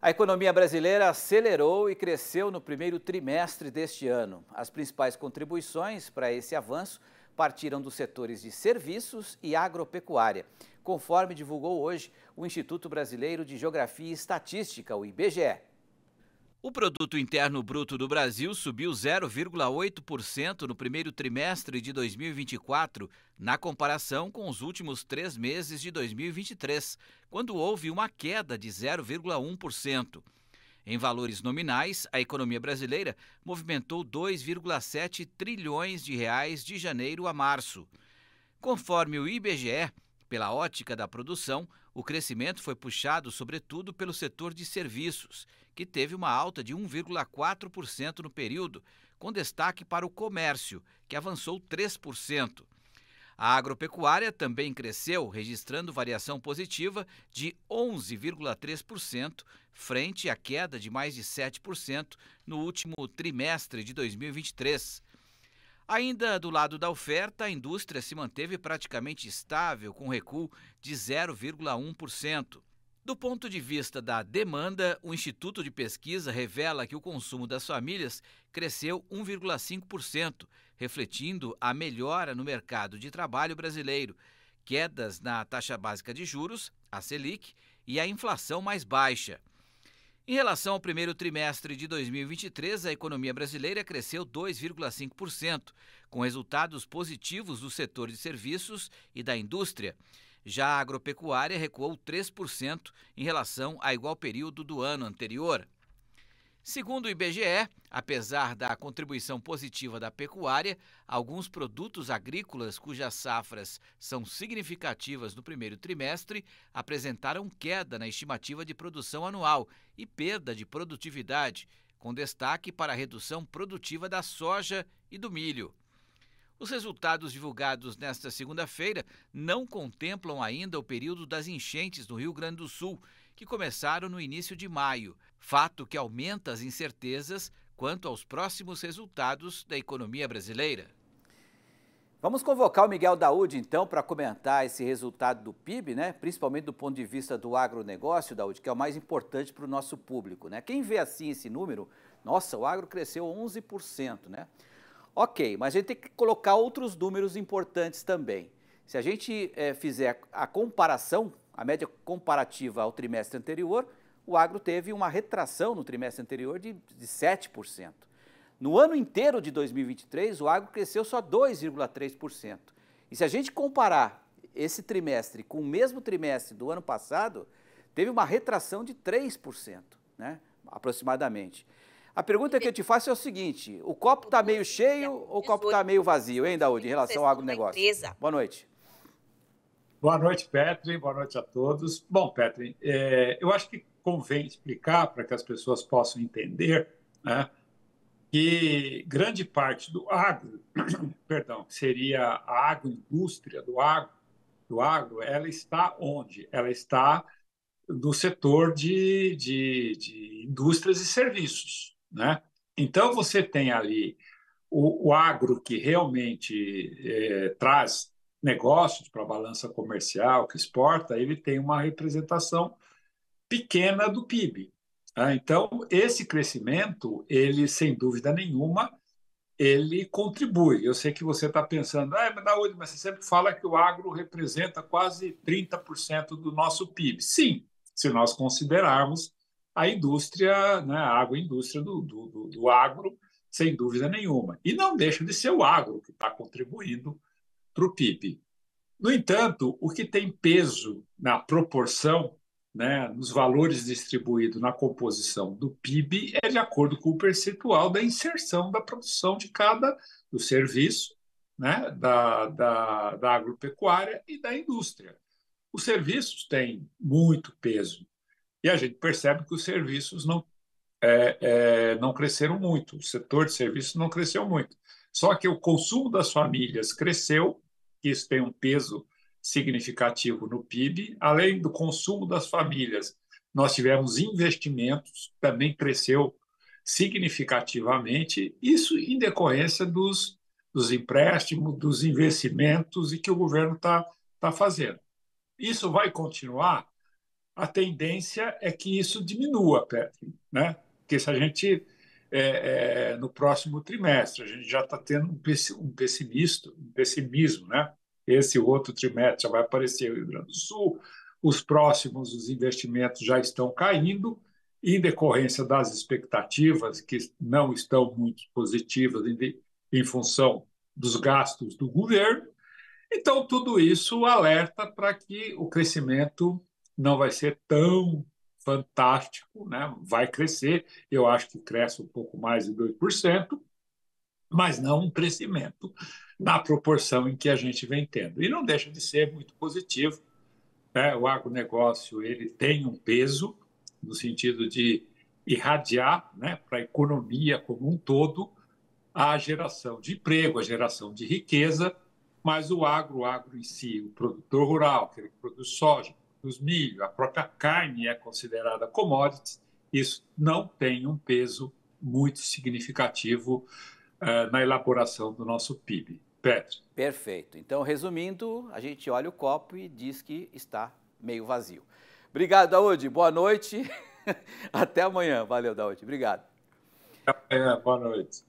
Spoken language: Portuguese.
A economia brasileira acelerou e cresceu no primeiro trimestre deste ano. As principais contribuições para esse avanço partiram dos setores de serviços e agropecuária, conforme divulgou hoje o Instituto Brasileiro de Geografia e Estatística, o IBGE. O produto interno bruto do Brasil subiu 0,8% no primeiro trimestre de 2024, na comparação com os últimos três meses de 2023, quando houve uma queda de 0,1%. Em valores nominais, a economia brasileira movimentou 2,7 trilhões de reais de janeiro a março. Conforme o IBGE, pela ótica da produção, o crescimento foi puxado sobretudo pelo setor de serviços que teve uma alta de 1,4% no período, com destaque para o comércio, que avançou 3%. A agropecuária também cresceu, registrando variação positiva de 11,3%, frente à queda de mais de 7% no último trimestre de 2023. Ainda do lado da oferta, a indústria se manteve praticamente estável, com recuo de 0,1%. Do ponto de vista da demanda, o Instituto de Pesquisa revela que o consumo das famílias cresceu 1,5%, refletindo a melhora no mercado de trabalho brasileiro, quedas na taxa básica de juros, a Selic, e a inflação mais baixa. Em relação ao primeiro trimestre de 2023, a economia brasileira cresceu 2,5%, com resultados positivos do setor de serviços e da indústria. Já a agropecuária recuou 3% em relação a igual período do ano anterior. Segundo o IBGE, apesar da contribuição positiva da pecuária, alguns produtos agrícolas cujas safras são significativas no primeiro trimestre apresentaram queda na estimativa de produção anual e perda de produtividade, com destaque para a redução produtiva da soja e do milho. Os resultados divulgados nesta segunda-feira não contemplam ainda o período das enchentes no Rio Grande do Sul, que começaram no início de maio, fato que aumenta as incertezas quanto aos próximos resultados da economia brasileira. Vamos convocar o Miguel Daúde, então, para comentar esse resultado do PIB, né? principalmente do ponto de vista do agronegócio, Daúde, que é o mais importante para o nosso público. Né? Quem vê assim esse número, nossa, o agro cresceu 11%, né? Ok, mas a gente tem que colocar outros números importantes também. Se a gente é, fizer a comparação, a média comparativa ao trimestre anterior, o agro teve uma retração no trimestre anterior de, de 7%. No ano inteiro de 2023, o agro cresceu só 2,3%. E se a gente comparar esse trimestre com o mesmo trimestre do ano passado, teve uma retração de 3%, né, aproximadamente. A pergunta que eu te faço é o seguinte: o copo está meio cheio ou o copo está meio vazio, hein, Daúde, em relação ao agronegócio? Boa noite. Boa noite, Petri. Boa noite a todos. Bom, Petri, é, eu acho que convém explicar para que as pessoas possam entender né, que grande parte do agro, perdão, que seria a agroindústria do agro, do agro, ela está onde? Ela está no setor de, de, de indústrias e serviços. Né? Então, você tem ali o, o agro que realmente é, traz negócios para a balança comercial, que exporta, ele tem uma representação pequena do PIB. Né? Tá? Então, esse crescimento, ele, sem dúvida nenhuma, ele contribui. Eu sei que você está pensando, ah, mas Daúde, mas você sempre fala que o agro representa quase 30% do nosso PIB. Sim, se nós considerarmos a indústria, né, a agroindústria do, do, do, agro, sem dúvida nenhuma. E não deixa de ser o agro que está contribuindo para o PIB. No entanto, o que tem peso na proporção, né, nos valores distribuídos na composição do PIB, é de acordo com o percentual da inserção da produção de cada do serviço, né, da, da, da agropecuária e da indústria. Os serviços têm muito peso e a gente percebe que os serviços não, é, é, não cresceram muito, o setor de serviços não cresceu muito. Só que o consumo das famílias cresceu, isso tem um peso significativo no PIB, além do consumo das famílias, nós tivemos investimentos, também cresceu significativamente, isso em decorrência dos, dos empréstimos, dos investimentos e que o governo está tá fazendo. Isso vai continuar? a tendência é que isso diminua, Petri, né? Porque se a gente é, é, no próximo trimestre, a gente já está tendo um, um pessimista, um pessimismo, né? Esse outro trimestre já vai aparecer o Rio Grande do Sul, os próximos, os investimentos já estão caindo, em decorrência das expectativas que não estão muito positivas em, em função dos gastos do governo. Então, tudo isso alerta para que o crescimento não vai ser tão fantástico, né? vai crescer, eu acho que cresce um pouco mais de 2%, mas não um crescimento na proporção em que a gente vem tendo. E não deixa de ser muito positivo. Né? O agronegócio ele tem um peso no sentido de irradiar né, para a economia como um todo a geração de emprego, a geração de riqueza, mas o agro, o agro em si, o produtor rural, aquele que produz soja, dos milho, a própria carne é considerada commodity, isso não tem um peso muito significativo uh, na elaboração do nosso PIB. Petro. Perfeito. Então, resumindo, a gente olha o copo e diz que está meio vazio. Obrigado, Daúde. Boa noite. Até amanhã. Valeu, Daúde. Obrigado. Até, boa noite.